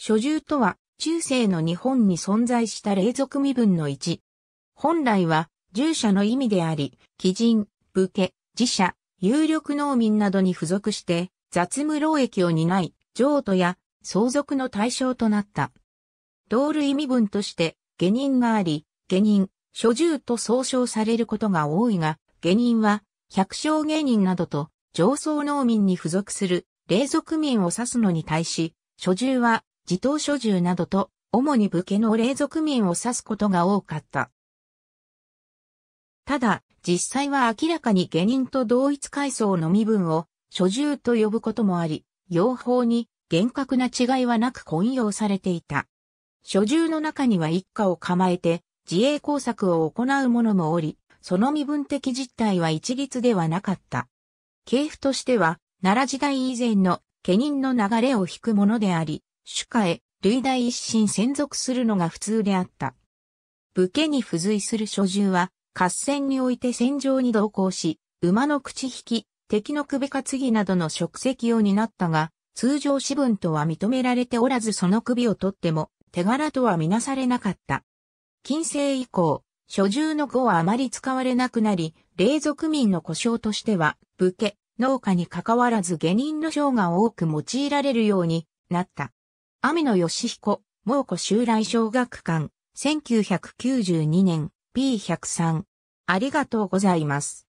諸住とは、中世の日本に存在した霊族身分の一。本来は、従者の意味であり、貴人、武家、寺社、有力農民などに付属して、雑務労役を担い、譲渡や相続の対象となった。同類身分として、下人があり、下人、諸住と総称されることが多いが、下人は、百姓下人などと、上層農民に付属する、霊族民を指すのに対し、諸住は、自動書住などと、主に武家の霊俗民を指すことが多かった。ただ、実際は明らかに下人と同一階層の身分を、所従と呼ぶこともあり、用法に厳格な違いはなく混用されていた。所従の中には一家を構えて自衛工作を行う者もおり、その身分的実態は一律ではなかった。系譜としては、奈良時代以前の家人の流れを引くものであり、主家へ、類大一心専属するのが普通であった。武家に付随する諸従は、合戦において戦場に同行し、馬の口引き、敵の首担ぎなどの職責を担ったが、通常私分とは認められておらずその首を取っても、手柄とはみなされなかった。近世以降、諸従の語はあまり使われなくなり、霊俗民の故障としては、武家、農家に関わらず下人の章が多く用いられるようになった。雨野義彦、猛古襲来小学館、1992年、P103。ありがとうございます。